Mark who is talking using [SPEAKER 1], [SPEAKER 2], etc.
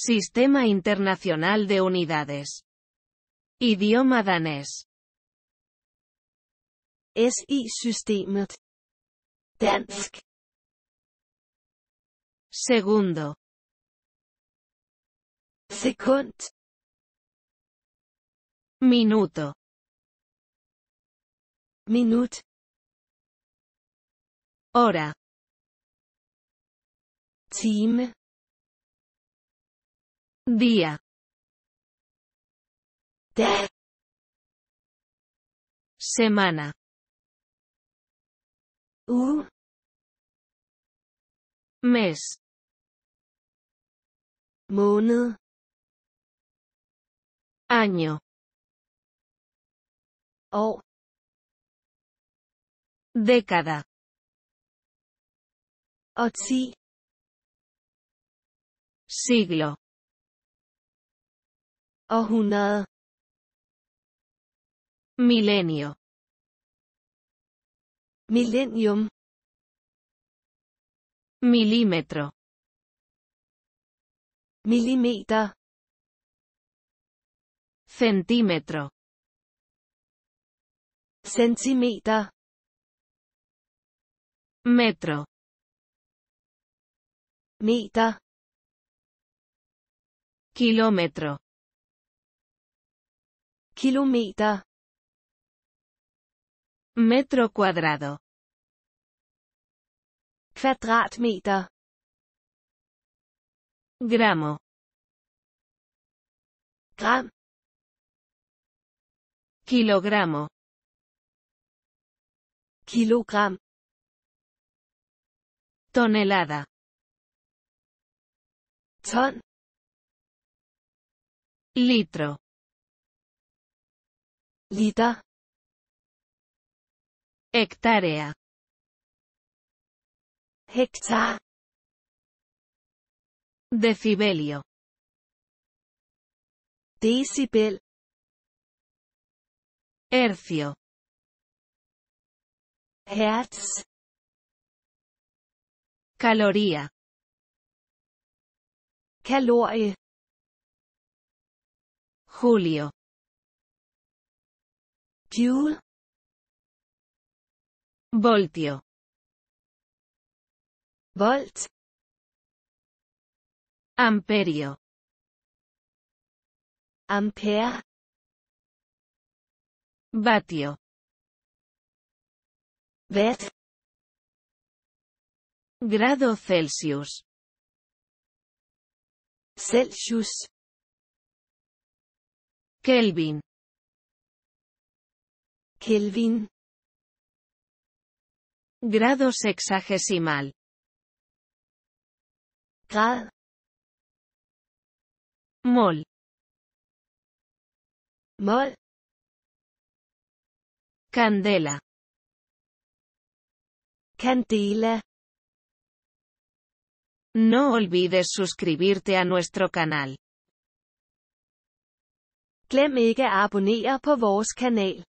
[SPEAKER 1] Sistema Internacional de Unidades. Idioma danés. SI-systemet. Dansk. Segundo. Sekund. Minuto. Minut. Hora. Time. Día. Semana. U. Mes. Måned. Año. O. Década. Otsi. Siglo milenio milenio, millennium milímetro milímetro, centímetro centímetro, metro meter kilómetro kilometer metro cuadrado kvadratmeter gramo gram kilogramo kilogram tonelada ton litro Lita. Hectárea. Hecta. Decibelio. Decibel. Hercio. Hertz. Caloría. Calorie. Julio. Joule. Voltio. Volt. Amperio. Ampere. Vatio. Vet. Grado Celsius. Celsius. Kelvin. Kelvin. grados sexagesimal. Grad. Mol. Mol. Candela. Candela. No olvides suscribirte a nuestro canal. Glem ikke abonnere på